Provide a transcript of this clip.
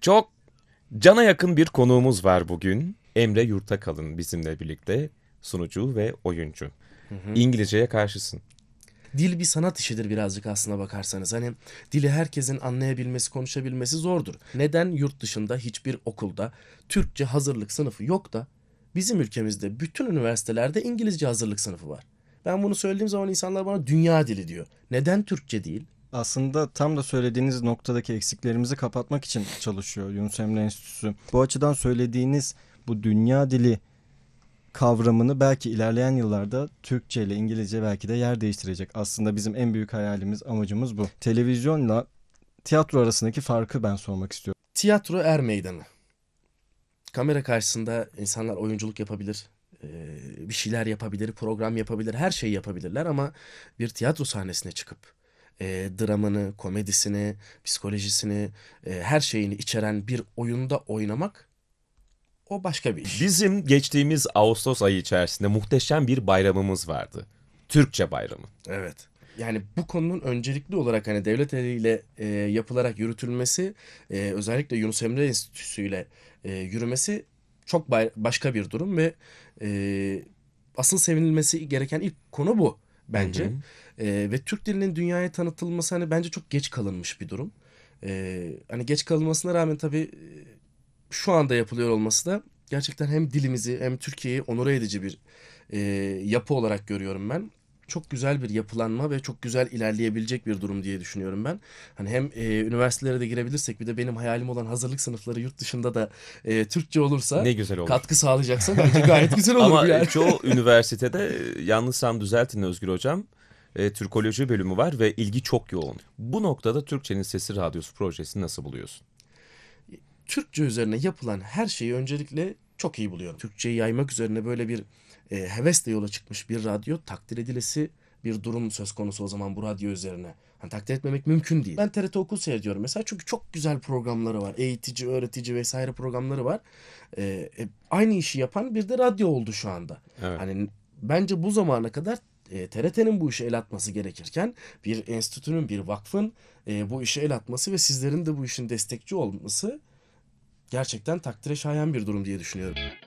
Çok cana yakın bir konuğumuz var bugün. Emre Yurtakalın bizimle birlikte sunucu ve oyuncu. Hı hı. İngilizceye karşısın. Dil bir sanat işidir birazcık aslına bakarsanız. Hani dili herkesin anlayabilmesi, konuşabilmesi zordur. Neden yurt dışında hiçbir okulda Türkçe hazırlık sınıfı yok da bizim ülkemizde bütün üniversitelerde İngilizce hazırlık sınıfı var. Ben bunu söylediğim zaman insanlar bana dünya dili diyor. Neden Türkçe değil? aslında tam da söylediğiniz noktadaki eksiklerimizi kapatmak için çalışıyor Yunus Emre Enstitüsü. Bu açıdan söylediğiniz bu dünya dili kavramını belki ilerleyen yıllarda Türkçe ile İngilizce belki de yer değiştirecek. Aslında bizim en büyük hayalimiz, amacımız bu. Televizyonla tiyatro arasındaki farkı ben sormak istiyorum. Tiyatro er meydanı. Kamera karşısında insanlar oyunculuk yapabilir, bir şeyler yapabilir, program yapabilir, her şeyi yapabilirler ama bir tiyatro sahnesine çıkıp e, dramanı, komedisini, psikolojisini, e, her şeyini içeren bir oyunda oynamak o başka bir iş. Bizim geçtiğimiz Ağustos ayı içerisinde muhteşem bir bayramımız vardı. Türkçe bayramı. Evet. Yani bu konunun öncelikli olarak hani devlet eliyle e, yapılarak yürütülmesi, e, özellikle Yunus Emre Enstitüsü ile e, yürümesi çok başka bir durum ve e, asıl sevinilmesi gereken ilk konu bu bence. Hı hı. E, ve Türk dilinin dünyaya tanıtılması hani bence çok geç kalınmış bir durum. E, hani geç kalınmasına rağmen tabii e, şu anda yapılıyor olması da gerçekten hem dilimizi hem Türkiye'yi onore edici bir e, yapı olarak görüyorum ben çok güzel bir yapılanma ve çok güzel ilerleyebilecek bir durum diye düşünüyorum ben. Hani hem e, üniversitelere de girebilirsek bir de benim hayalim olan hazırlık sınıfları yurt dışında da e, Türkçe olursa ne güzel olur. katkı sağlayacaksa bence gayet güzel olur. Ama yani. çoğu üniversitede e, yanlışsam düzeltin Özgür Hocam e, Türkoloji bölümü var ve ilgi çok yoğun. Bu noktada Türkçenin Sesi Radyosu projesini nasıl buluyorsun? Türkçe üzerine yapılan her şeyi öncelikle çok iyi buluyorum. Türkçeyi yaymak üzerine böyle bir e, hevesle yola çıkmış bir radyo takdir edilesi bir durum söz konusu o zaman bu radyo üzerine. Hani takdir etmemek mümkün değil. Ben TRT Okul seyrediyorum mesela çünkü çok güzel programları var. Eğitici, öğretici vesaire programları var. Ee, e, aynı işi yapan bir de radyo oldu şu anda. Evet. Hani bence bu zamana kadar e, TRT'nin bu işe el atması gerekirken bir enstitünün, bir vakfın e, bu işe el atması ve sizlerin de bu işin destekçi olması Gerçekten takdire şayan bir durum diye düşünüyorum.